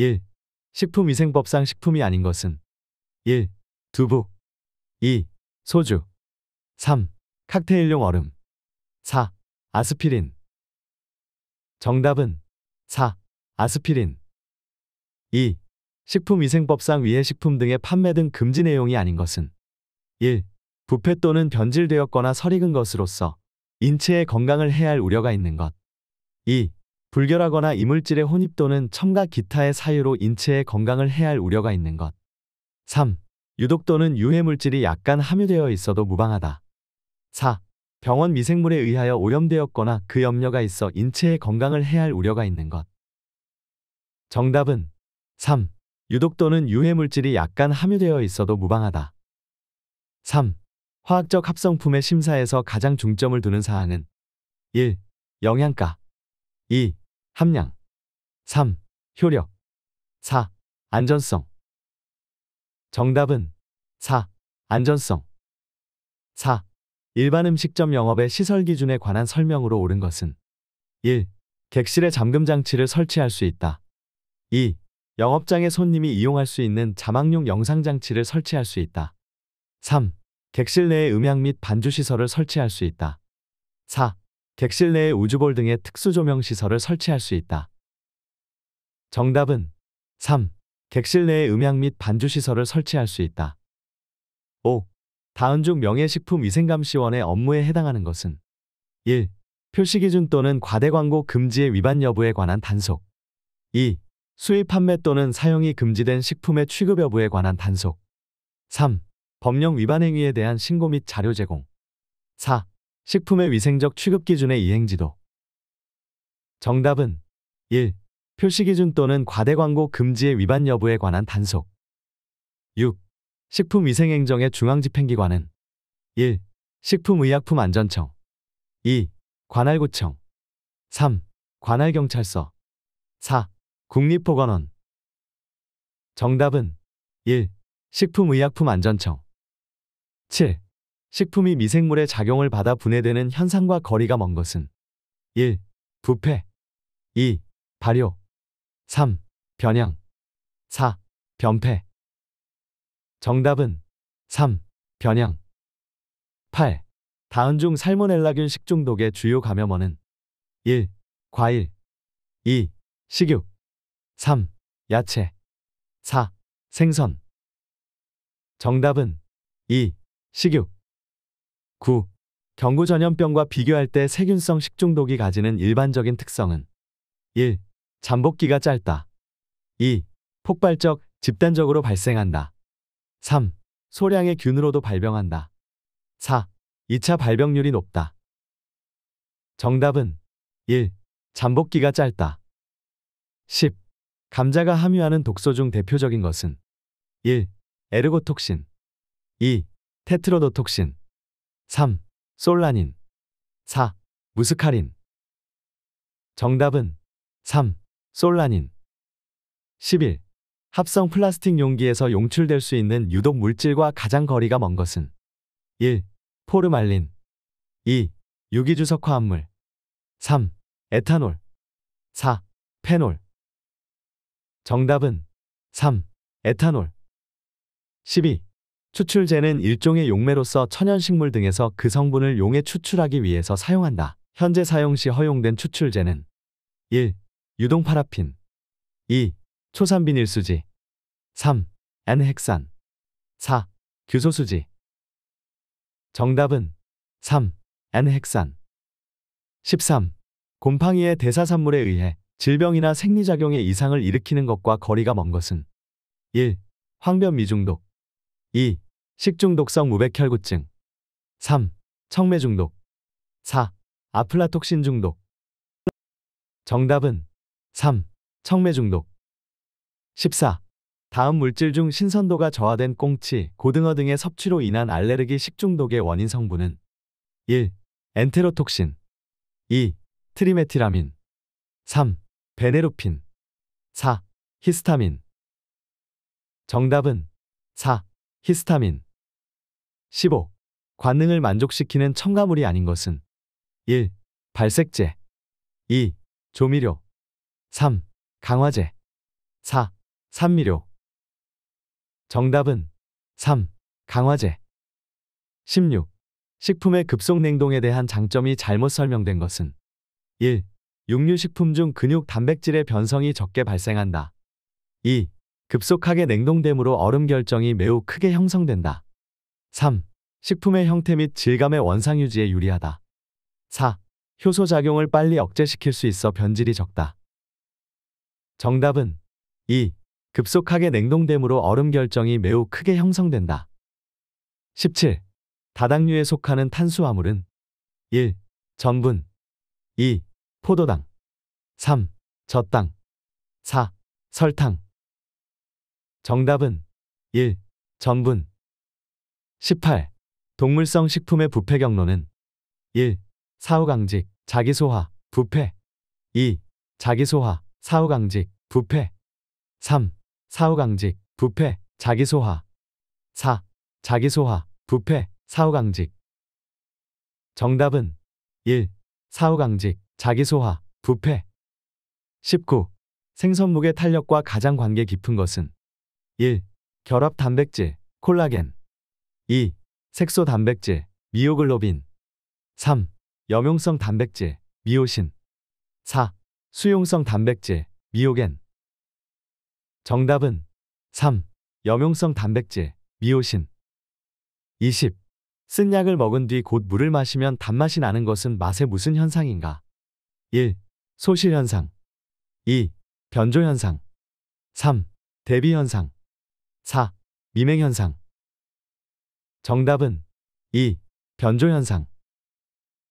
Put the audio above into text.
1. 식품위생법상 식품이 아닌 것은 1. 두부 2. 소주 3. 칵테일용 얼음 4. 아스피린 정답은 4. 아스피린 2. 식품위생법상 위해 식품 등의 판매 등 금지 내용이 아닌 것은 1. 부패 또는 변질되었거나 설익은 것으로서 인체의 건강을 해할 야 우려가 있는 것 2. 불결하거나 이물질의 혼입 또는 첨가 기타의 사유로 인체의 건강을 해할 야 우려가 있는 것. 3. 유독 또는 유해물질이 약간 함유되어 있어도 무방하다. 4. 병원 미생물에 의하여 오염되었거나 그 염려가 있어 인체의 건강을 해할 야 우려가 있는 것. 정답은 3. 유독 또는 유해물질이 약간 함유되어 있어도 무방하다. 3. 화학적 합성품의 심사에서 가장 중점을 두는 사항은 1. 영양가 2. 함량 3. 효력 4. 안전성 정답은 4. 안전성 4. 일반 음식점 영업의 시설 기준에 관한 설명으로 옳은 것은 1. 객실에 잠금 장치를 설치할 수 있다. 2. 영업장의 손님이 이용할 수 있는 자막용 영상 장치를 설치할 수 있다. 3. 객실 내에 음향 및 반주 시설을 설치할 수 있다. 4. 객실 내에 우주볼 등의 특수조명 시설을 설치할 수 있다. 정답은 3. 객실 내에 음향 및 반주 시설을 설치할 수 있다. 5. 다음중 명예식품위생감시원의 업무에 해당하는 것은 1. 표시기준 또는 과대광고 금지의 위반 여부에 관한 단속 2. 수입 판매 또는 사용이 금지된 식품의 취급 여부에 관한 단속 3. 법령 위반 행위에 대한 신고 및 자료 제공 4. 식품의 위생적 취급 기준의 이행지도 정답은 1. 표시 기준 또는 과대 광고 금지의 위반 여부에 관한 단속 6. 식품위생행정의 중앙집행기관은 1. 식품의약품안전청 2. 관할구청 3. 관할경찰서 4. 국립보건원 정답은 1. 식품의약품안전청 7. 식품이 미생물의 작용을 받아 분해되는 현상과 거리가 먼 것은 1. 부패 2. 발효 3. 변형 4. 변폐 정답은 3. 변형 8. 다음중 살모넬라균 식중독의 주요 감염원은 1. 과일 2. 식육 3. 야채 4. 생선 정답은 2. 식육 9. 경구 전염병과 비교할 때 세균성 식중독이 가지는 일반적인 특성은 1. 잠복기가 짧다. 2. 폭발적, 집단적으로 발생한다. 3. 소량의 균으로도 발병한다. 4. 2차 발병률이 높다. 정답은 1. 잠복기가 짧다. 10. 감자가 함유하는 독소 중 대표적인 것은 1. 에르고톡신 2. 테트로도톡신 3. 솔라닌 4. 무스카린 정답은 3. 솔라닌 11. 합성 플라스틱 용기에서 용출될 수 있는 유독 물질과 가장 거리가 먼 것은 1. 포르말린 2. 유기주석 화합물 3. 에탄올 4. 페놀 정답은 3. 에탄올 12. 추출제는 일종의 용매로서 천연식물 등에서 그 성분을 용에 추출하기 위해서 사용한다. 현재 사용 시 허용된 추출제는 1. 유동 파라핀 2. 초산비닐수지 3. N핵산 4. 규소수지 정답은 3. N핵산 13. 곰팡이의 대사산물에 의해 질병이나 생리작용의 이상을 일으키는 것과 거리가 먼 것은 1. 황변 미중독 2. 식중독성 우백혈구증 3. 청매 중독 4. 아플라톡신 중독 정답은 3. 청매 중독 14. 다음 물질 중 신선도가 저하된 꽁치, 고등어 등의 섭취로 인한 알레르기 식중독의 원인 성분은 1. 엔테로톡신 2. 트리메티라민 3. 베네루핀 4. 히스타민 정답은 4. 히스타민 15. 관능을 만족시키는 첨가물이 아닌 것은 1. 발색제 2. 조미료 3. 강화제 4. 산미료 정답은 3. 강화제 16. 식품의 급속 냉동에 대한 장점이 잘못 설명된 것은 1. 육류식품 중 근육 단백질의 변성이 적게 발생한다. 2. 급속하게 냉동됨으로 얼음 결정이 매우 크게 형성된다. 3. 식품의 형태 및 질감의 원상 유지에 유리하다. 4. 효소 작용을 빨리 억제시킬 수 있어 변질이 적다. 정답은 2. 급속하게 냉동됨으로 얼음 결정이 매우 크게 형성된다. 17. 다당류에 속하는 탄수화물은 1. 전분 2. 포도당 3. 젖당 4. 설탕 정답은 1. 전분 18. 동물성 식품의 부패 경로는 1. 사후강직, 자기소화, 부패 2. 자기소화, 사후강직, 부패 3. 사후강직, 부패, 자기소화 4. 자기소화, 부패, 사후강직 정답은 1. 사후강직, 자기소화, 부패 19. 생선목의 탄력과 가장 관계 깊은 것은 1. 결합 단백질, 콜라겐 2. 색소 단백질, 미오글로빈 3. 염용성 단백질, 미오신 4. 수용성 단백질, 미오겐 정답은 3. 염용성 단백질, 미오신 20. 쓴 약을 먹은 뒤 곧 물을 마시면 단맛이 나는 것은 맛의 무슨 현상인가? 1. 소실현상 2. 변조현상 3. 대비현상 4. 미맹현상 정답은 2. 변조현상